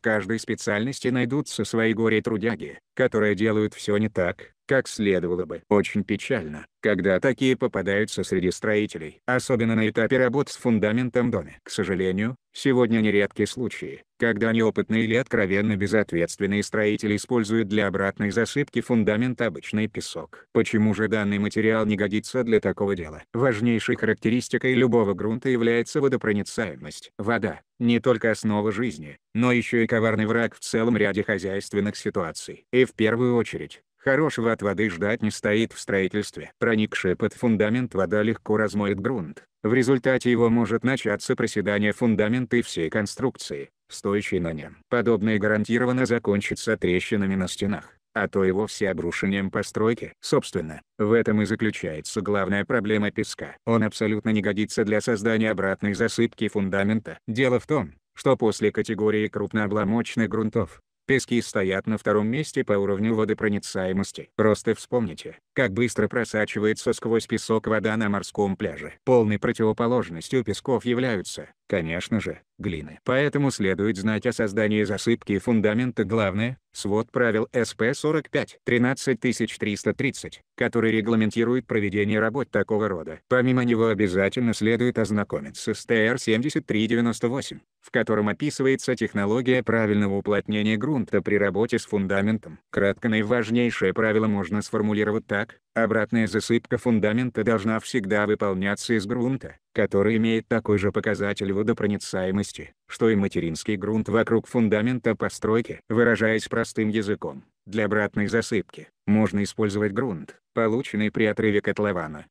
В каждой специальности найдутся свои горе-трудяги, которые делают все не так, как следовало бы. Очень печально, когда такие попадаются среди строителей, особенно на этапе работ с фундаментом доме. К сожалению, сегодня нередки случаи, когда неопытные или откровенно безответственные строители используют для обратной засыпки фундамент обычный песок. Почему же данный материал не годится для такого дела? Важнейшей характеристикой любого грунта является водопроницаемость. Вода – не только основа жизни, но еще и коварный враг в целом ряде хозяйственных ситуаций. И в первую очередь, Хорошего от воды ждать не стоит в строительстве. Проникшая под фундамент вода легко размоет грунт. В результате его может начаться проседание фундамента и всей конструкции, стоящей на нем. Подобное гарантированно закончится трещинами на стенах а то и вовсе обрушением постройки. Собственно, в этом и заключается главная проблема песка. Он абсолютно не годится для создания обратной засыпки фундамента. Дело в том, что после категории крупнообломочных грунтов, Пески стоят на втором месте по уровню водопроницаемости. Просто вспомните, как быстро просачивается сквозь песок вода на морском пляже. Полной противоположностью песков являются конечно же, глины. Поэтому следует знать о создании засыпки и фундамента главное, свод правил СП-45 13330, который регламентирует проведение работ такого рода. Помимо него обязательно следует ознакомиться с ТР-7398, в котором описывается технология правильного уплотнения грунта при работе с фундаментом. Кратко наиважнейшее правило можно сформулировать так, Обратная засыпка фундамента должна всегда выполняться из грунта, который имеет такой же показатель водопроницаемости, что и материнский грунт вокруг фундамента постройки. Выражаясь простым языком, для обратной засыпки можно использовать грунт, полученный при отрыве котлована,